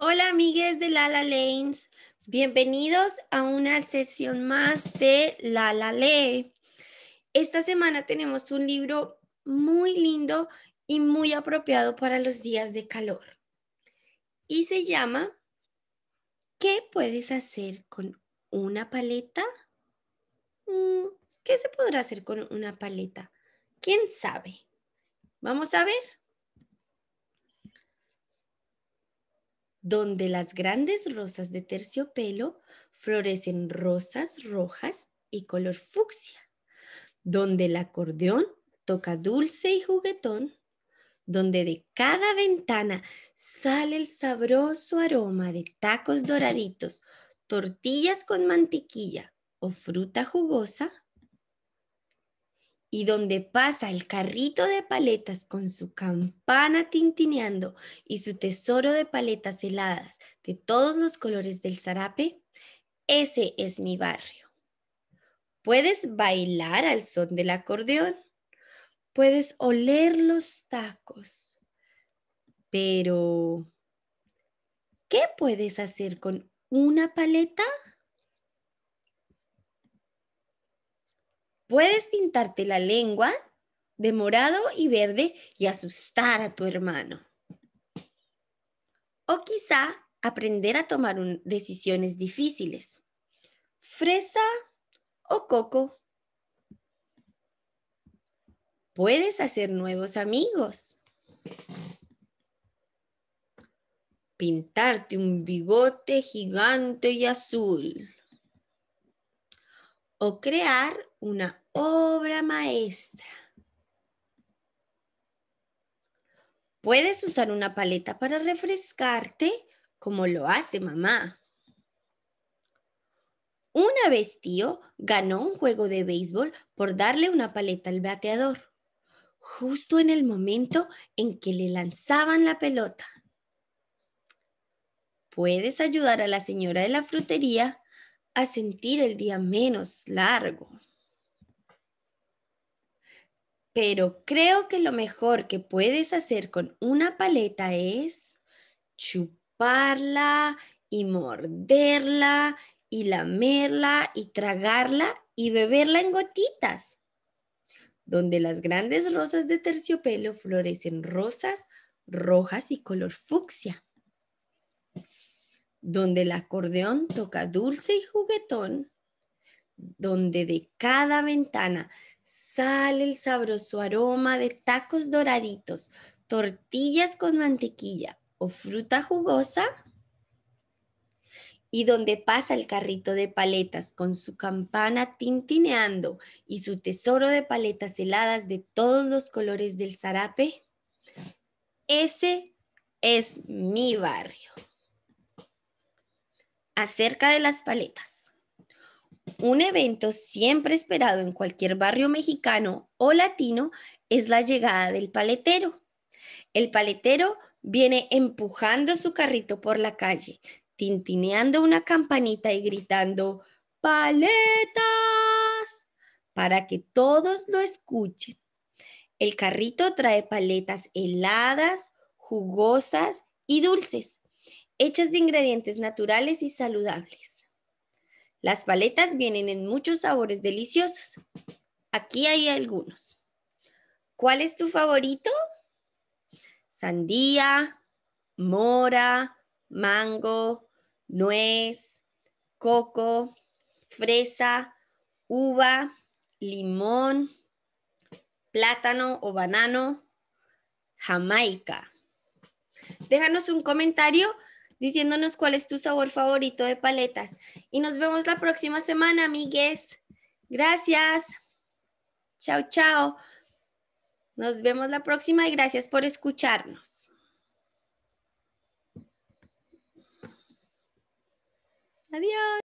Hola amigues de Lala Lanes, bienvenidos a una sección más de Lala Lee. Esta semana tenemos un libro muy lindo y muy apropiado para los días de calor. Y se llama ¿Qué puedes hacer con una paleta? Mm, ¿Qué se podrá hacer con una paleta? ¿Quién sabe? Vamos a ver. donde las grandes rosas de terciopelo florecen rosas rojas y color fucsia, donde el acordeón toca dulce y juguetón, donde de cada ventana sale el sabroso aroma de tacos doraditos, tortillas con mantequilla o fruta jugosa, y donde pasa el carrito de paletas con su campana tintineando y su tesoro de paletas heladas de todos los colores del zarape, ese es mi barrio. Puedes bailar al son del acordeón, puedes oler los tacos, pero ¿qué puedes hacer con una paleta? Puedes pintarte la lengua de morado y verde y asustar a tu hermano. O quizá aprender a tomar decisiones difíciles. Fresa o coco. Puedes hacer nuevos amigos. Pintarte un bigote gigante y azul o crear una obra maestra. Puedes usar una paleta para refrescarte como lo hace mamá. Una vez tío ganó un juego de béisbol por darle una paleta al bateador, justo en el momento en que le lanzaban la pelota. Puedes ayudar a la señora de la frutería a sentir el día menos largo. Pero creo que lo mejor que puedes hacer con una paleta es chuparla y morderla y lamerla y tragarla y beberla en gotitas. Donde las grandes rosas de terciopelo florecen rosas, rojas y color fucsia donde el acordeón toca dulce y juguetón, donde de cada ventana sale el sabroso aroma de tacos doraditos, tortillas con mantequilla o fruta jugosa, y donde pasa el carrito de paletas con su campana tintineando y su tesoro de paletas heladas de todos los colores del zarape, ese es mi barrio. Acerca de las paletas. Un evento siempre esperado en cualquier barrio mexicano o latino es la llegada del paletero. El paletero viene empujando su carrito por la calle, tintineando una campanita y gritando, ¡Paletas! para que todos lo escuchen. El carrito trae paletas heladas, jugosas y dulces hechas de ingredientes naturales y saludables. Las paletas vienen en muchos sabores deliciosos. Aquí hay algunos. ¿Cuál es tu favorito? Sandía, mora, mango, nuez, coco, fresa, uva, limón, plátano o banano, jamaica. Déjanos un comentario diciéndonos cuál es tu sabor favorito de paletas. Y nos vemos la próxima semana, amigues. Gracias. Chao, chao. Nos vemos la próxima y gracias por escucharnos. Adiós.